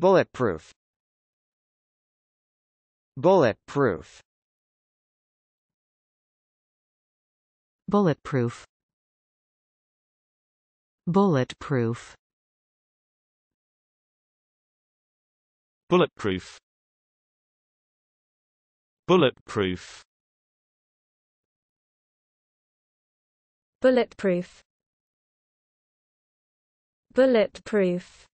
Bulletproof Bulletproof Bulletproof Bulletproof Bulletproof Bulletproof Bulletproof Bulletproof